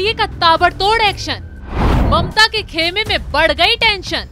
NIA का ताबड़तोड़ action ममता के खेमे में बढ़ गई टेंशन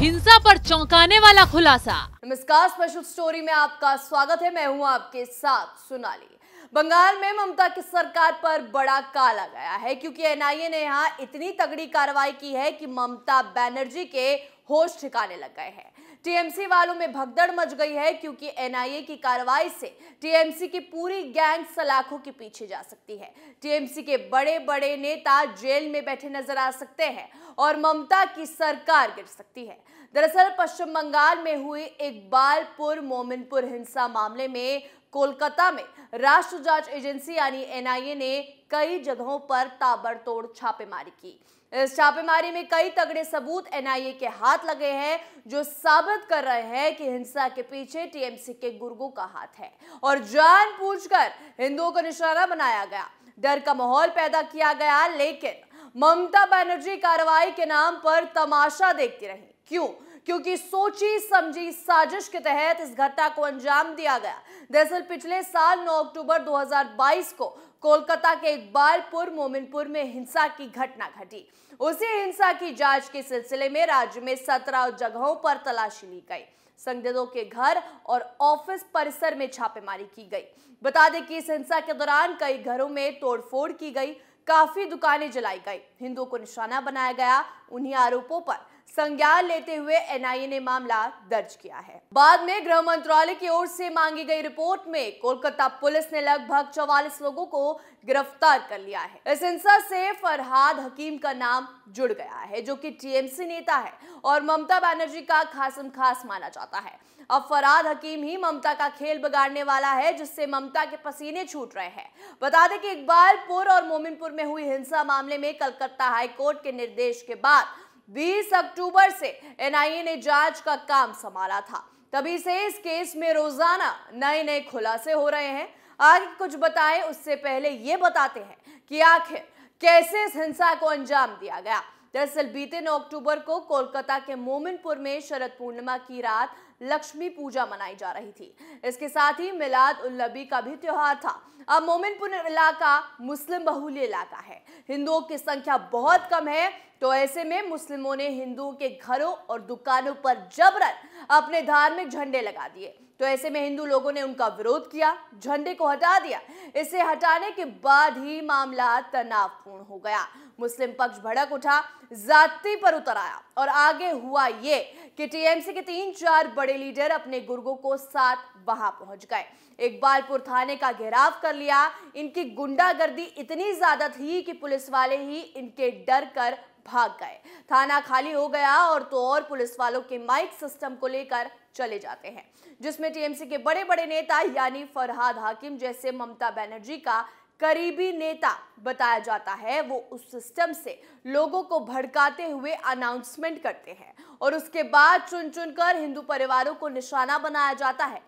हिंसा पर चौंकाने वाला खुलासा नमस्कार स्पेशल स्टोरी में आपका स्वागत है मैं हूं आपके साथ सोनाली बंगाल में ममता की सरकार पर बड़ा काला गया है क्योंकि एनआईए ने यहां इतनी तगड़ी कार्रवाई की है कि ममता बनर्जी के होश ठिकाने लग गए हैं टीएमसी वालों में भगदड़ मच गई है क्योंकि एनआईए की कार्रवाई से टीएमसी की पूरी गैंग सलाखों के पीछे जा सकती है टीएमसी के बड़े बड़े नेता जेल में बैठे नजर आ सकते हैं और ममता की सरकार गिर सकती है दरअसल पश्चिम बंगाल में हुई इकबालपुर मोमिनपुर हिंसा मामले में कोलकाता में राष्ट्र जांच एजेंसी यानी एनआईए ने कई जगहों पर ताबड़तोड़ छापेमारी की इस छापेमारी में कई तगड़े सबूत एनआईए के हाथ लगे हैं जो साबित कर रहे हैं कि हिंसा के पीछे टीएमसी के गुर्गों का हाथ है और जान पूछकर हिंदुओं को निशाना बनाया गया डर का माहौल पैदा किया गया लेकिन ममता बनर्जी कार्रवाई के नाम पर तमाशा देखती रही क्यों क्योंकि सोची समझी साजिश के तहत इस घटना को अंजाम दिया गया दरअसल पिछले साल 9 अक्टूबर 2022 को कोलकाता के इकबालपुर मोमिनपुर में हिंसा की घटना घटी उसी हिंसा की जांच के सिलसिले में राज्य में 17 जगहों पर तलाशी ली गई संदिग्धों के घर और ऑफिस परिसर में छापेमारी की गई बता दें कि इस हिंसा के दौरान कई घरों में तोड़फोड़ की गई काफी दुकानें जलाई गई हिंदुओं को निशाना बनाया गया उन्हीं आरोपों पर संज्ञान लेते हुए एनआईए ने मामला दर्ज किया है बाद में गृह मंत्रालय की ओर से मांगी गई रिपोर्ट में कोलकाता पुलिस ने लगभग चौवालीस लोगों को गिरफ्तार कर लिया है इस हिंसा से फरहाद हकीम का नाम जुड़ गया है जो कि टीएमसी नेता है और ममता बनर्जी का खासम खास माना जाता है अब फराद हकीम ही ममता का खेल बिगाड़ने वाला है जिससे ममता के पसीने छूट रहे हैं बता दें कि इकबालपुर और मोमिनपुर में हुई हिंसा मामले में कलकत्ता हाईकोर्ट के निर्देश के बाद 20 अक्टूबर से एनआईए ने जांच का काम संभाला था तभी से इस केस में रोजाना नए नए खुलासे हो रहे हैं आगे कुछ बताएं उससे पहले ये बताते हैं कि आखिर कैसे इस हिंसा को अंजाम दिया गया दरअसल बीते 9 अक्टूबर को कोलकाता के मोमिनपुर में शरद पूर्णिमा की रात लक्ष्मी पूजा मनाई जा रही थी इसके साथ ही मिलाद उल नबी का भी त्योहार था अब मोमिनपुर इलाका मुस्लिम बहुल्य इलाका है हिंदुओं की संख्या बहुत कम है तो ऐसे में मुस्लिमों ने हिंदुओं के घरों और दुकानों पर जबरन अपने धार्मिक झंडे लगा दिए तो ऐसे में हिंदू लोगों ने उनका विरोध किया झंडे को हटा दिया इसे हटाने के बाद ही मामला तनावपूर्ण हो गया मुस्लिम पक्ष भड़क उठा जाति पर उतर आया और आगे हुआ ये कि टीएमसी के तीन चार बड़े लीडर अपने गुर्गों को साथ वहां पहुंच गए इकबालपुर थाने का घेराव कर लिया इनकी गुंडागर्दी इतनी ज्यादा थी कि पुलिस वाले ही इनके डर कर भाग गए थाना खाली हो गया और तो और पुलिस वालों के माइक सिस्टम को लेकर चले जाते हैं जिसमें टीएमसी के बड़े बड़े नेता यानी फरहाद हाकिम जैसे ममता बनर्जी का करीबी नेता बताया जाता है वो उस सिस्टम से लोगों को भड़काते हुए अनाउंसमेंट करते हैं और उसके बाद चुन चुनकर हिंदू परिवारों को निशाना बनाया जाता है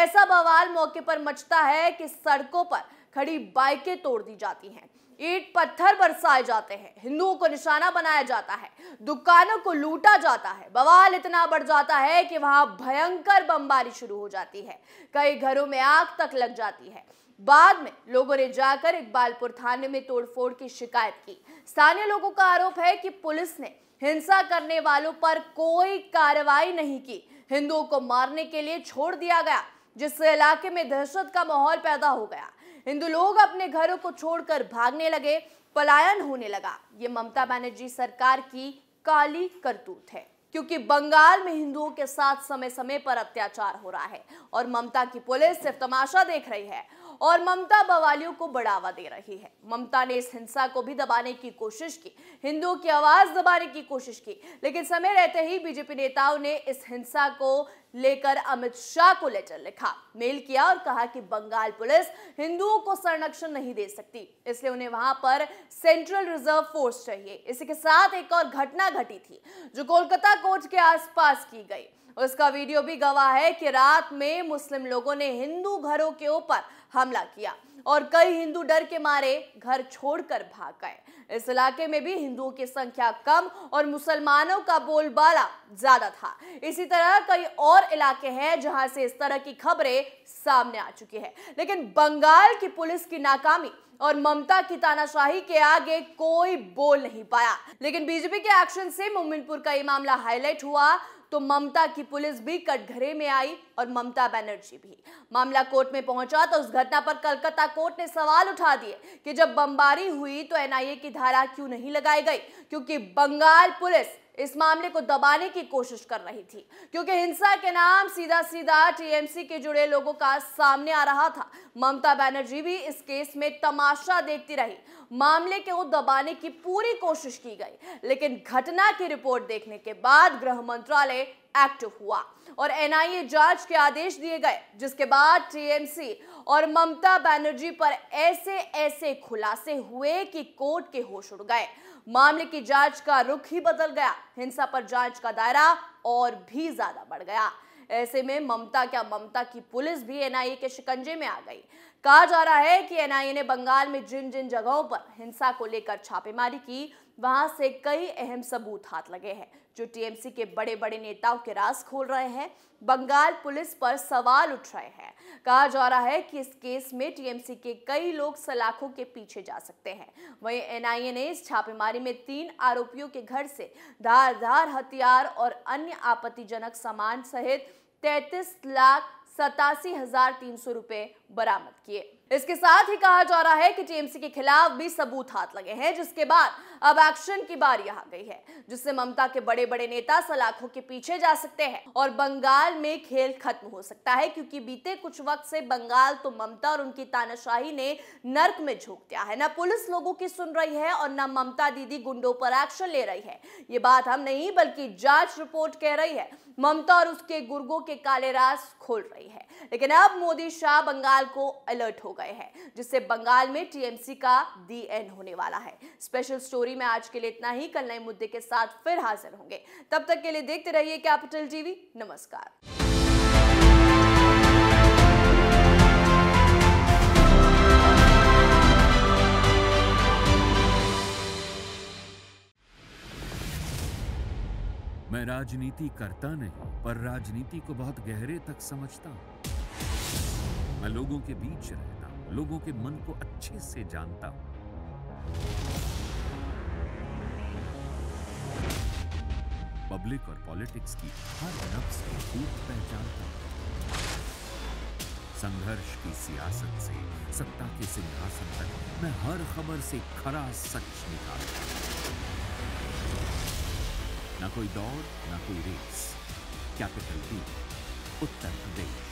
ऐसा बवाल मौके पर मचता है कि सड़कों पर खड़ी बाइकें तोड़ दी जाती हैं ईट पत्थर बरसाए जाते हैं हिंदुओं को निशाना बनाया जाता है दुकानों को लूटा जाता है बवाल इतना बढ़ जाता है कि वहां भयंकर बमबारी शुरू हो जाती है कई घरों में आग तक लग जाती है बाद में लोगों ने जाकर इकबालपुर थाने में तोड़फोड़ की शिकायत की स्थानीय लोगों का आरोप है कि पुलिस ने हिंसा करने वालों पर कोई कार्रवाई नहीं की हिंदुओं को मारने के लिए छोड़ दिया गया जिससे इलाके में दहशत का माहौल पैदा हो गया हिंदू लोग अपने घरों को छोड़कर भागने लगे पलायन होने लगा ये ममता बनर्जी सरकार की काली करतूत है क्योंकि बंगाल में हिंदुओं के साथ समय समय पर अत्याचार हो रहा है और ममता की पुलिस सिर्फ तमाशा देख रही है और ममता बवालियों को बढ़ावा दे रही है ममता ने इस हिंसा को भी दबाने की कोशिश की हिंदुओं की आवाज दबाने की कोशिश की लेकिन समय रहते ही बीजेपी नेताओं ने इस हिंसा को लेकर अमित शाह को लेटर लिखा मेल किया और कहा कि बंगाल पुलिस हिंदुओं को संरक्षण नहीं दे सकती इसलिए उन्हें वहां पर सेंट्रल रिजर्व फोर्स चाहिए इसी के साथ एक और घटना घटी थी जो कोलकाता कोर्ट के आसपास की गई उसका वीडियो भी गवाह है कि रात में मुस्लिम लोगों ने हिंदू घरों के ऊपर हमला किया और कई हिंदू डर के मारे घर छोड़कर भाग गए इस इलाके में भी हिंदुओं की संख्या कम और मुसलमानों का बोलबाला ज्यादा था इसी तरह कई और इलाके हैं जहां से इस तरह की खबरें सामने आ चुकी है लेकिन बंगाल की पुलिस की नाकामी और ममता की तानाशाही के आगे कोई बोल नहीं पाया लेकिन बीजेपी के एक्शन से मोमिनपुर का ये मामला हाईलाइट हुआ तो ममता की पुलिस भी कटघरे में आई और ममता बनर्जी भी मामला कोर्ट में पहुंचा तो उस घटना पर कलकत्ता कोर्ट ने सवाल उठा दिए कि जब बमबारी हुई तो एनआईए की धारा क्यों नहीं लगाई गई क्योंकि बंगाल पुलिस इस मामले को दबाने की कोशिश कर रही थी क्योंकि हिंसा के नाम सीधा सीधा टीएमसी के जुड़े लोगों का सामने आ रहा था ममता बनर्जी भी इस केस में तमाशा देखती रही मामले को दबाने की पूरी कोशिश की गई लेकिन घटना की रिपोर्ट देखने के बाद गृह मंत्रालय एक्टिव हुआ और एनआईए जांच के आदेश दिए गए जिसके बाद टीएमसी और ममता बनर्जी पर ऐसे ऐसे खुलासे हुए कि कोर्ट के होश उड़ गए मामले की जांच का रुख ही बदल गया हिंसा पर जांच का दायरा और भी ज्यादा बढ़ गया ऐसे में ममता क्या ममता की पुलिस भी एनआईए के शिकंजे में आ गई कहा जा रहा है कि एनआईए ने बंगाल में जिन जिन जगहों पर हिंसा को लेकर छापेमारी की वहां से कई अहम सबूत हाथ लगे हैं जो टीएमसी के बड़े बड़े नेताओं के राज खोल रहे हैं बंगाल पुलिस पर सवाल उठ रहे हैं कहा जा रहा है कि इस केस में टीएमसी के कई लोग सलाखों के पीछे जा सकते हैं वहीं एनआईए ने इस छापेमारी में तीन आरोपियों के घर से धारधार हथियार और अन्य आपत्तिजनक सामान सहित तैतीस लाख सतासी हजार तीन सौ रुपए बरामद किए इसके साथ ही कहा जा रहा है कि टीएमसी के खिलाफ भी सबूत हाथ लगे हैं जिसके बाद अब एक्शन की बारी आ गई है जिससे ममता के बड़े बड़े नेता सलाखों के पीछे जा सकते हैं और बंगाल में खेल खत्म हो सकता है क्योंकि बीते कुछ वक्त से बंगाल तो ममता और उनकी तानाशाही ने नर्क में झोंक दिया है ना पुलिस लोगों की सुन रही है और न ममता दीदी गुंडों पर एक्शन ले रही है ये बात हम नहीं बल्कि जांच रिपोर्ट कह रही है ममता और उसके गुर्गों के काले रास खोल रही है लेकिन अब मोदी शाह बंगाल बंगाल को अलर्ट हो गए हैं जिससे बंगाल में टीएमसी का दी एन होने वाला है स्पेशल स्टोरी में आज के लिए इतना ही कल नए मुद्दे के साथ फिर हाजिर होंगे तब तक के लिए देखते रहिए कैपिटल टीवी नमस्कार मैं राजनीति करता नहीं पर राजनीति को बहुत गहरे तक समझता हूँ मैं लोगों के बीच रहता हूं लोगों के मन को अच्छे से जानता हूं पब्लिक और पॉलिटिक्स की हर नफ्स को खूब पहचानता हूं संघर्ष की सियासत से सत्ता के सिंहासन तक मैं हर खबर से खरा सच निकालता हूं ना कोई दौड़ ना कोई रेस कैपिटल बी उत्तर प्रदेश